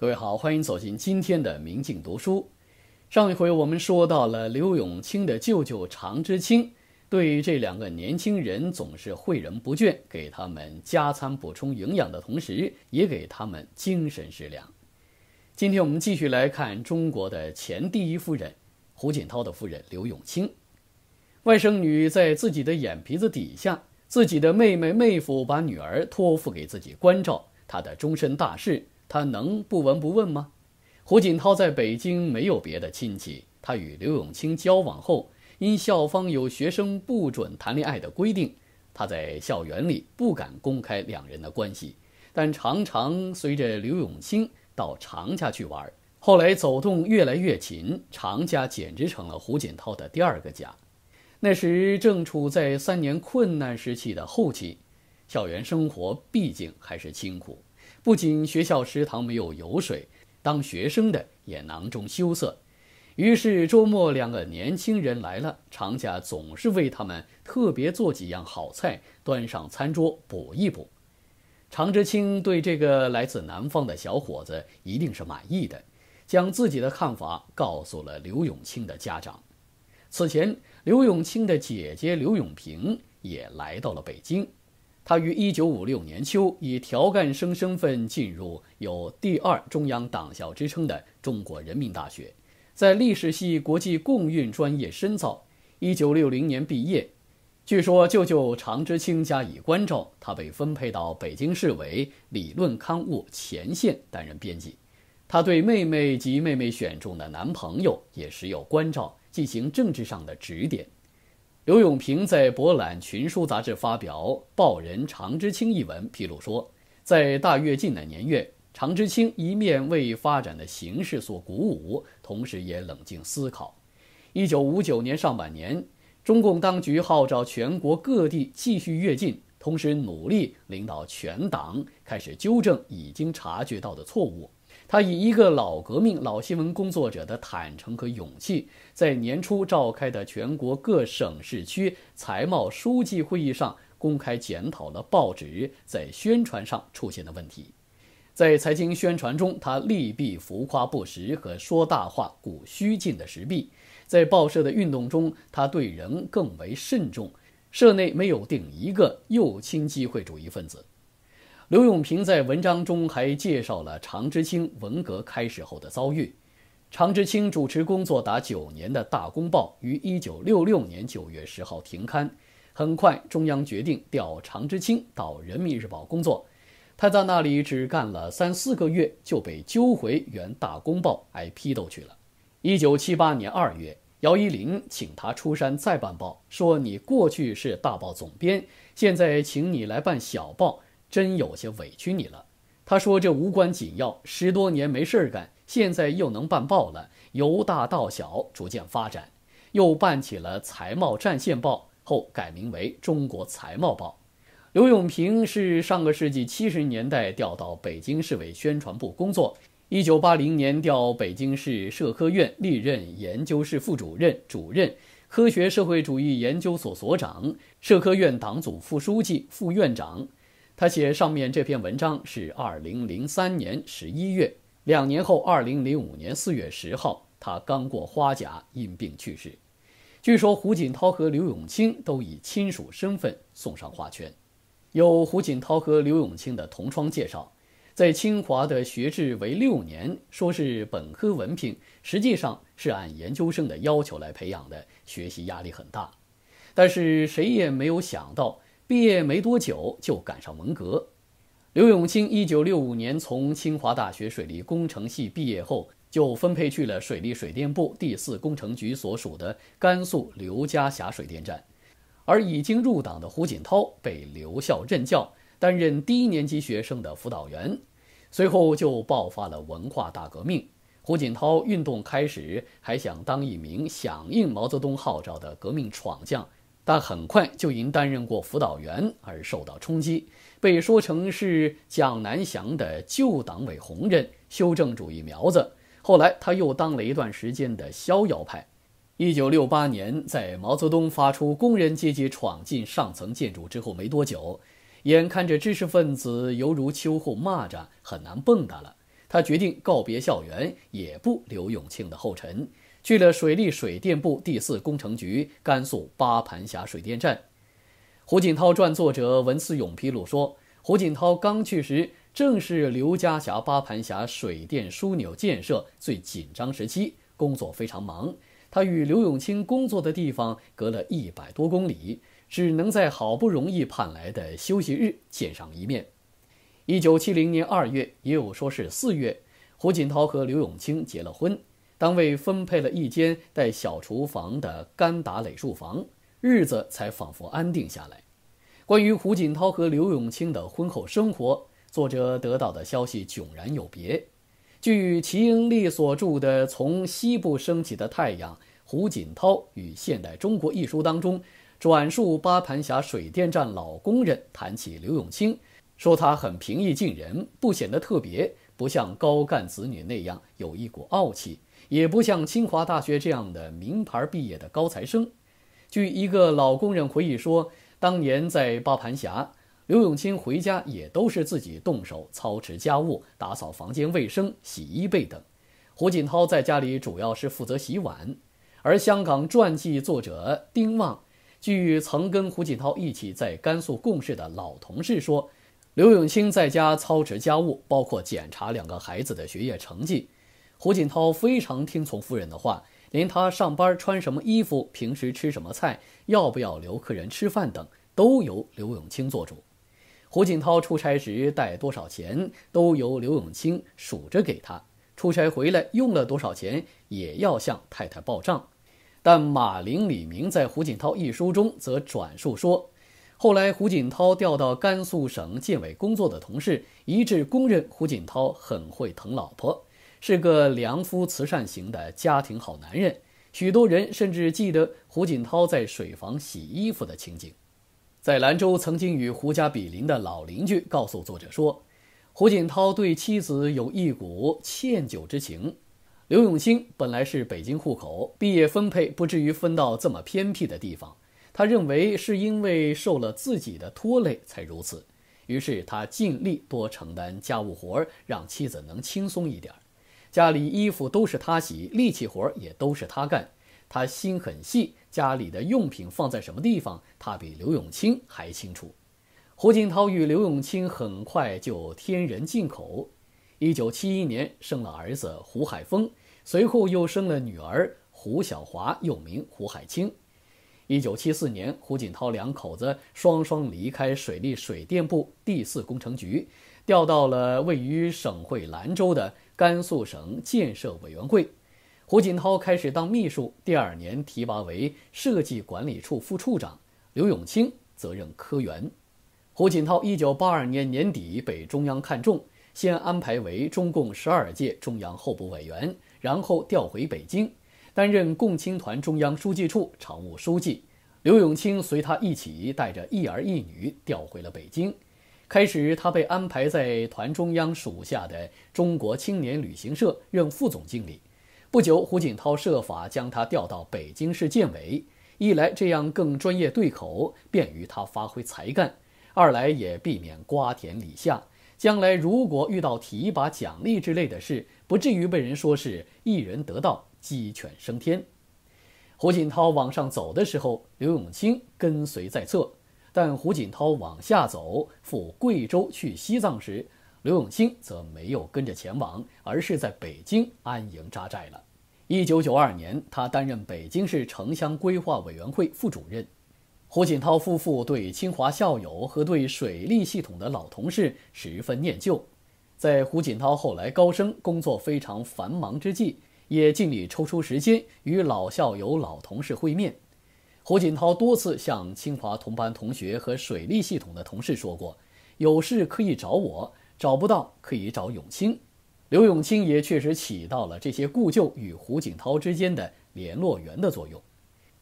各位好，欢迎走进今天的《明镜读书》。上一回我们说到了刘永清的舅舅常之清，对于这两个年轻人总是诲人不倦，给他们加餐补充营养的同时，也给他们精神食粮。今天我们继续来看中国的前第一夫人胡锦涛的夫人刘永清，外甥女在自己的眼皮子底下，自己的妹妹妹夫把女儿托付给自己关照她的终身大事。他能不闻不问吗？胡锦涛在北京没有别的亲戚，他与刘永清交往后，因校方有学生不准谈恋爱的规定，他在校园里不敢公开两人的关系，但常常随着刘永清到常家去玩。后来走动越来越勤，常家简直成了胡锦涛的第二个家。那时正处在三年困难时期的后期，校园生活毕竟还是清苦。不仅学校食堂没有油水，当学生的也囊中羞涩。于是周末，两个年轻人来了，常家总是为他们特别做几样好菜，端上餐桌补一补。常之清对这个来自南方的小伙子一定是满意的，将自己的看法告诉了刘永清的家长。此前，刘永清的姐姐刘永平也来到了北京。他于1956年秋以调干生身份进入有“第二中央党校”之称的中国人民大学，在历史系国际共运专业深造。1960年毕业。据说舅舅常之清加以关照，他被分配到北京市委理论刊物前线担任编辑。他对妹妹及妹妹选中的男朋友也时有关照，进行政治上的指点。刘永平在《博览群书》杂志发表《报人常之清》一文，披露说，在大跃进的年月，常之清一面为发展的形势所鼓舞，同时也冷静思考。一九五九年上半年，中共当局号召全国各地继续跃进，同时努力领导全党开始纠正已经察觉到的错误。他以一个老革命、老新闻工作者的坦诚和勇气，在年初召开的全国各省市区财贸书记会议上，公开检讨了报纸在宣传上出现的问题。在财经宣传中，他利弊浮夸不实和说大话、鼓虚劲的实弊；在报社的运动中，他对人更为慎重，社内没有定一个右倾机会主义分子。刘永平在文章中还介绍了常之清文革开始后的遭遇。常之清主持工作达九年的《大公报》于1966年9月10号停刊。很快，中央决定调常之清到《人民日报》工作。他在那里只干了三四个月，就被揪回原《大公报》挨批斗去了。1978年2月，姚一林请他出山再办报，说：“你过去是大报总编，现在请你来办小报。”真有些委屈你了，他说这无关紧要，十多年没事儿干，现在又能办报了，由大到小逐渐发展，又办起了《财贸战线报》，后改名为《中国财贸报》。刘永平是上个世纪七十年代调到北京市委宣传部工作，一九八零年调北京市社科院，历任研究室副主任、主任，科学社会主义研究所所长，社科院党组副书记、副院长。他写上面这篇文章是二零零三年十一月，两年后，二零零五年四月十号，他刚过花甲，因病去世。据说胡锦涛和刘永清都以亲属身份送上花圈。有胡锦涛和刘永清的同窗介绍，在清华的学制为六年，说是本科文凭，实际上是按研究生的要求来培养的，学习压力很大。但是谁也没有想到。毕业没多久就赶上文革。刘永清一九六五年从清华大学水利工程系毕业后，就分配去了水利水电部第四工程局所属的甘肃刘家峡水电站。而已经入党的胡锦涛被留校任教，担任低年级学生的辅导员。随后就爆发了文化大革命。胡锦涛运动开始，还想当一名响应毛泽东号召的革命闯将。但很快就因担任过辅导员而受到冲击，被说成是蒋南翔的旧党委红人、修正主义苗子。后来他又当了一段时间的逍遥派。一九六八年，在毛泽东发出“工人阶级闯进上层建筑”之后没多久，眼看着知识分子犹如秋后蚂蚱，很难蹦跶了，他决定告别校园，也步刘永庆的后尘。去了水利水电部第四工程局甘肃八盘峡水电站。胡锦涛传作者文思勇披露说，胡锦涛刚去时，正是刘家峡、八盘峡水电枢纽建设最紧张时期，工作非常忙。他与刘永清工作的地方隔了一百多公里，只能在好不容易盼来的休息日见上一面。一九七零年二月（也有说是四月），胡锦涛和刘永清结了婚。单位分配了一间带小厨房的干打垒住房，日子才仿佛安定下来。关于胡锦涛和刘永清的婚后生活，作者得到的消息迥然有别。据齐英利所著的《从西部升起的太阳：胡锦涛与现代中国》一书当中，转述八盘峡水电站老工人谈起刘永清，说他很平易近人，不显得特别，不像高干子女那样有一股傲气。也不像清华大学这样的名牌毕业的高材生。据一个老工人回忆说，当年在八盘峡，刘永清回家也都是自己动手操持家务，打扫房间卫生、洗衣被等。胡锦涛在家里主要是负责洗碗。而香港传记作者丁望，据曾跟胡锦涛一起在甘肃共事的老同事说，刘永清在家操持家务，包括检查两个孩子的学业成绩。胡锦涛非常听从夫人的话，连他上班穿什么衣服、平时吃什么菜、要不要留客人吃饭等，都由刘永清做主。胡锦涛出差时带多少钱，都由刘永清数着给他；出差回来用了多少钱，也要向太太报账。但马林、李明在《胡锦涛》一书中则转述说，后来胡锦涛调到甘肃省建委工作的同事一致公认胡锦涛很会疼老婆。是个良夫慈善型的家庭好男人，许多人甚至记得胡锦涛在水房洗衣服的情景。在兰州曾经与胡家比邻的老邻居告诉作者说，胡锦涛对妻子有一股歉疚之情。刘永清本来是北京户口，毕业分配不至于分到这么偏僻的地方，他认为是因为受了自己的拖累才如此，于是他尽力多承担家务活儿，让妻子能轻松一点。家里衣服都是他洗，力气活也都是他干。他心很细，家里的用品放在什么地方，他比刘永清还清楚。胡锦涛与刘永清很快就天人进口。一九七一年生了儿子胡海峰，随后又生了女儿胡小华，又名胡海清。一九七四年，胡锦涛两口子双双离开水利水电部第四工程局，调到了位于省会兰州的。甘肃省建设委员会，胡锦涛开始当秘书，第二年提拔为设计管理处副处长。刘永清则任科员。胡锦涛一九八二年年底被中央看中，先安排为中共十二届中央候补委员，然后调回北京，担任共青团中央书记处常务书记。刘永清随他一起带着一儿一女调回了北京。开始，他被安排在团中央属下的中国青年旅行社任副总经理。不久，胡锦涛设法将他调到北京市建委，一来这样更专业对口，便于他发挥才干；二来也避免瓜田李下，将来如果遇到提拔奖励之类的事，不至于被人说是一人得道，鸡犬升天。胡锦涛往上走的时候，刘永清跟随在侧。但胡锦涛往下走，赴贵州去西藏时，刘永清则没有跟着前往，而是在北京安营扎寨了。一九九二年，他担任北京市城乡规划委员会副主任。胡锦涛夫妇对清华校友和对水利系统的老同事十分念旧，在胡锦涛后来高升、工作非常繁忙之际，也尽力抽出时间与老校友、老同事会面。胡锦涛多次向清华同班同学和水利系统的同事说过：“有事可以找我，找不到可以找永清。”刘永清也确实起到了这些故旧与胡锦涛之间的联络员的作用。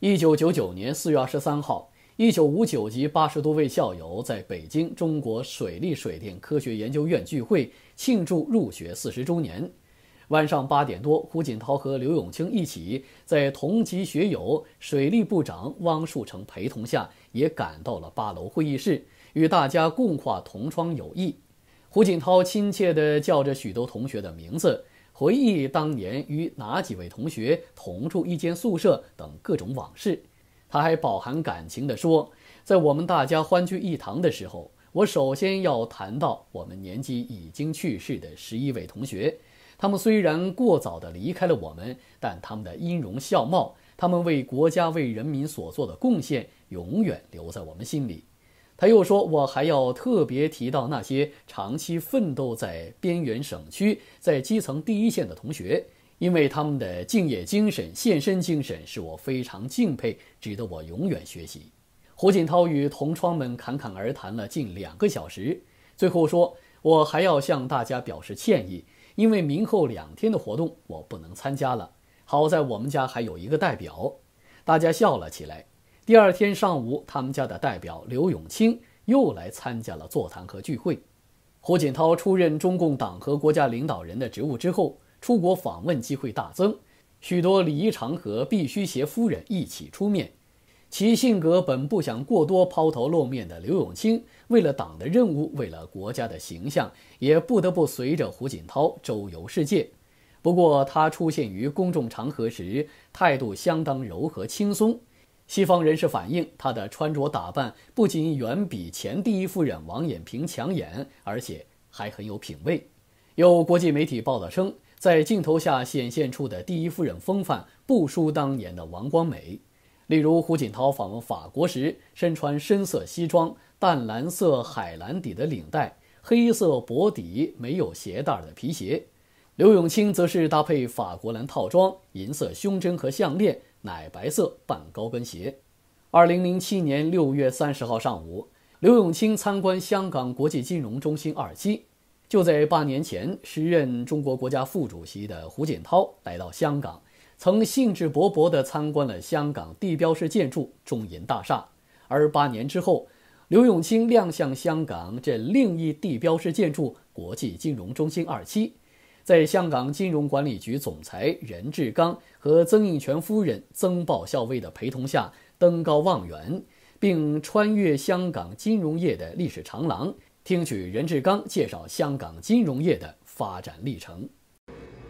一九九九年四月二十三号，一九五九级八十多位校友在北京中国水利水电科学研究院聚会，庆祝入学四十周年。晚上八点多，胡锦涛和刘永清一起，在同级学友水利部长汪树成陪同下，也赶到了八楼会议室，与大家共话同窗友谊。胡锦涛亲切地叫着许多同学的名字，回忆当年与哪几位同学同住一间宿舍等各种往事。他还饱含感情地说：“在我们大家欢聚一堂的时候，我首先要谈到我们年纪已经去世的十一位同学。”他们虽然过早地离开了我们，但他们的音容笑貌，他们为国家、为人民所做的贡献，永远留在我们心里。他又说：“我还要特别提到那些长期奋斗在边缘省区、在基层第一线的同学，因为他们的敬业精神、献身精神，使我非常敬佩，值得我永远学习。”胡锦涛与同窗们侃侃而谈了近两个小时，最后说：“我还要向大家表示歉意。”因为明后两天的活动我不能参加了，好在我们家还有一个代表，大家笑了起来。第二天上午，他们家的代表刘永清又来参加了座谈和聚会。胡锦涛出任中共党和国家领导人的职务之后，出国访问机会大增，许多礼仪场合必须携夫人一起出面。其性格本不想过多抛头露面的刘永清，为了党的任务，为了国家的形象，也不得不随着胡锦涛周游世界。不过，他出现于公众场合时，态度相当柔和轻松。西方人士反映，他的穿着打扮不仅远比前第一夫人王彦平抢眼，而且还很有品味。有国际媒体报道称，在镜头下显现出的第一夫人风范，不输当年的王光美。例如，胡锦涛访问法国时，身穿深色西装、淡蓝色海蓝底的领带、黑色薄底没有鞋带的皮鞋；刘永清则是搭配法国蓝套装、银色胸针和项链、奶白色半高跟鞋。二零零七年六月三十号上午，刘永清参观香港国际金融中心二期。就在八年前，时任中国国家副主席的胡锦涛来到香港。曾兴致勃勃地参观了香港地标式建筑中银大厦，而八年之后，刘永清亮相香港这另一地标式建筑国际金融中心二期，在香港金融管理局总裁任志刚和曾荫权夫人曾宝校尉的陪同下登高望远，并穿越香港金融业的历史长廊，听取任志刚介绍香港金融业的发展历程。